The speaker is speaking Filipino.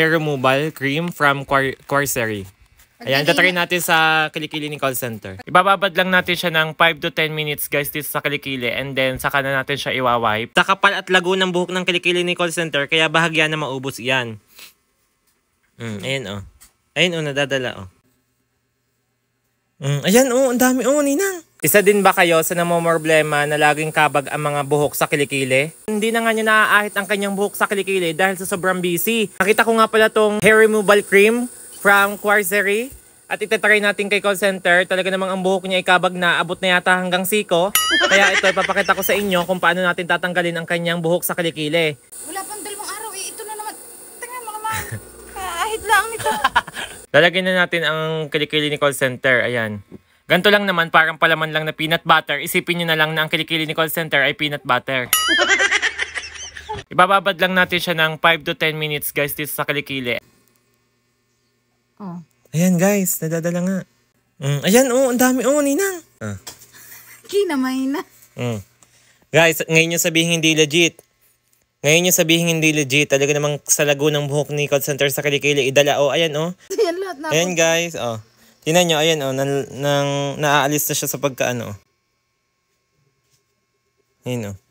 hair removal cream from Quar Quarcery. Ayan, tatry natin sa kilikili ni call center. Ibababad lang natin siya ng 5 to 10 minutes guys dito sa kilikili and then saka na natin siya iwawipe. Takapal at lago ng buhok ng kilikili ni call center kaya bahagya na maubos yan. Mm, ayan oh. Ayan oh, nadadala oh. Mm, ayan oh, ang dami oh, ninang. Isa din ba kayo sa namomroblema na laging kabag ang mga buhok sa kilikili? Hindi na nga niya naaahit ang kanyang buhok sa kilikili dahil sa sobrang busy. Nakita ko nga pala tong hair removal cream from Quarzery. At itatry natin kay call center. Talaga namang ang buhok niya ay kabag na abot na yata hanggang siko. Kaya ito ipapakita ko sa inyo kung paano natin tatanggalin ang kanyang buhok sa kilikili. Wala pang dalawang araw eh. Ito na naman. Tingnan mo naman. lang nito. Lalagyan na natin ang kilikili ni call center. Ayan. Ganto lang naman, parang palaman lang na peanut butter. Isipin nyo na lang na ang kilikili ni call center ay peanut butter. Ibababad lang natin siya ng 5 to 10 minutes guys dito sa kilikili. Oh. Ayan guys, nadadala nga. Mm, ayan oh, ang dami oh, ninang. Ah. Kinamay na. Mm. Guys, ngayon nyo sabihin hindi legit. Ngayon nyo sabihin hindi legit. Talaga namang sa lago ng buhok ni call center sa kilikili, idala oh, ayan oh. Ayan lahat na. Ayan guys, oh. Tinan nyo, ayan o, oh, nang, nang, naaalis na siya sa pagkaano. Ayan o. Oh.